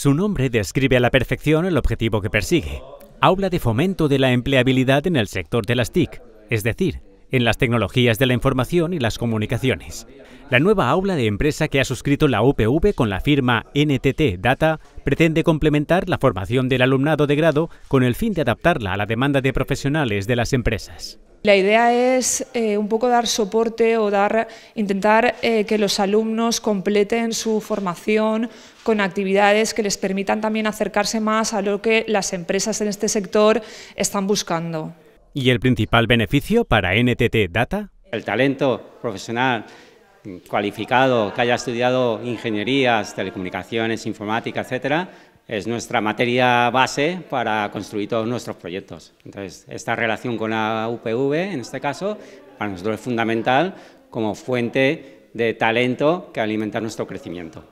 Su nombre describe a la perfección el objetivo que persigue. Aula de fomento de la empleabilidad en el sector de las TIC, es decir, en las tecnologías de la información y las comunicaciones. La nueva aula de empresa que ha suscrito la UPV con la firma NTT Data pretende complementar la formación del alumnado de grado con el fin de adaptarla a la demanda de profesionales de las empresas. La idea es eh, un poco dar soporte o dar, intentar eh, que los alumnos completen su formación con actividades que les permitan también acercarse más a lo que las empresas en este sector están buscando. ¿Y el principal beneficio para NTT Data? El talento profesional cualificado que haya estudiado ingenierías, telecomunicaciones, informática, etcétera, es nuestra materia base para construir todos nuestros proyectos. Entonces, esta relación con la UPV, en este caso, para nosotros es fundamental como fuente de talento que alimenta nuestro crecimiento.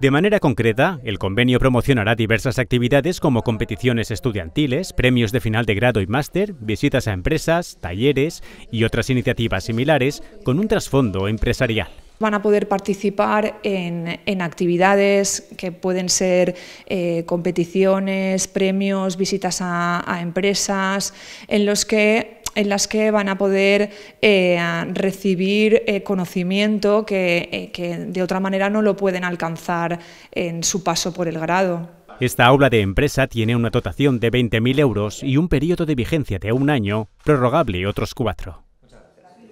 De manera concreta, el convenio promocionará diversas actividades como competiciones estudiantiles, premios de final de grado y máster, visitas a empresas, talleres y otras iniciativas similares con un trasfondo empresarial. Van a poder participar en, actividades que pueden ser eh, competiciones, premios, visitas a, empresas, en los que en las que van a poder eh, recibir eh, conocimiento que, que, de otra manera no lo pueden alcanzar en su paso por el grado. Esta aula de empresa tiene una dotación de 20.000 euros y un periodo de vigencia de un año, prorrogable otros cuatro.